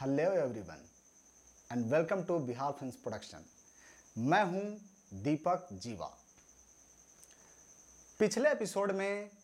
hello everyone and welcome to Bihar film production मैं हूं दीपक जीवा पिछले एपिसोड में